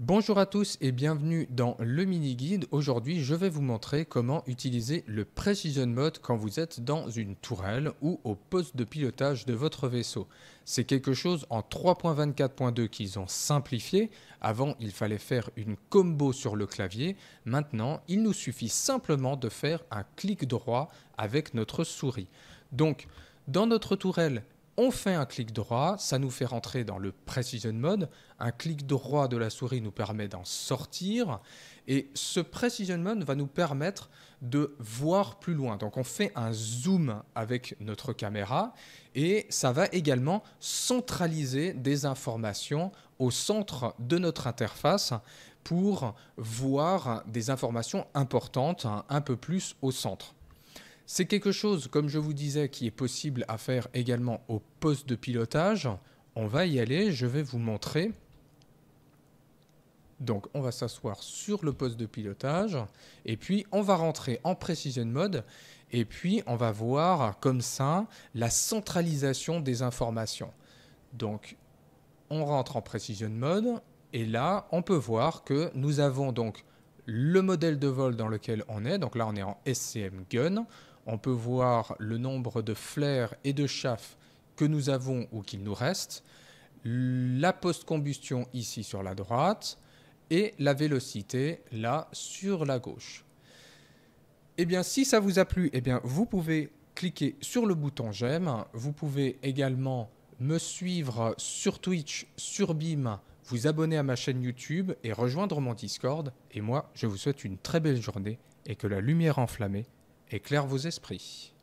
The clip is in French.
Bonjour à tous et bienvenue dans le mini-guide. Aujourd'hui, je vais vous montrer comment utiliser le Precision Mode quand vous êtes dans une tourelle ou au poste de pilotage de votre vaisseau. C'est quelque chose en 3.24.2 qu'ils ont simplifié. Avant, il fallait faire une combo sur le clavier. Maintenant, il nous suffit simplement de faire un clic droit avec notre souris. Donc, dans notre tourelle, on fait un clic droit, ça nous fait rentrer dans le Precision Mode. Un clic droit de la souris nous permet d'en sortir. Et ce Precision Mode va nous permettre de voir plus loin. Donc on fait un zoom avec notre caméra et ça va également centraliser des informations au centre de notre interface pour voir des informations importantes un peu plus au centre. C'est quelque chose, comme je vous disais, qui est possible à faire également au poste de pilotage. On va y aller, je vais vous montrer. Donc on va s'asseoir sur le poste de pilotage et puis on va rentrer en precision mode et puis on va voir comme ça la centralisation des informations. Donc on rentre en precision mode et là on peut voir que nous avons donc le modèle de vol dans lequel on est. Donc là on est en SCM Gun on peut voir le nombre de flares et de chaffes que nous avons ou qu'il nous reste, la post-combustion ici sur la droite et la vélocité là sur la gauche. Eh bien, si ça vous a plu, eh bien, vous pouvez cliquer sur le bouton j'aime. Vous pouvez également me suivre sur Twitch, sur BIM, vous abonner à ma chaîne YouTube et rejoindre mon Discord. Et moi, je vous souhaite une très belle journée et que la lumière enflammée éclaire vos esprits.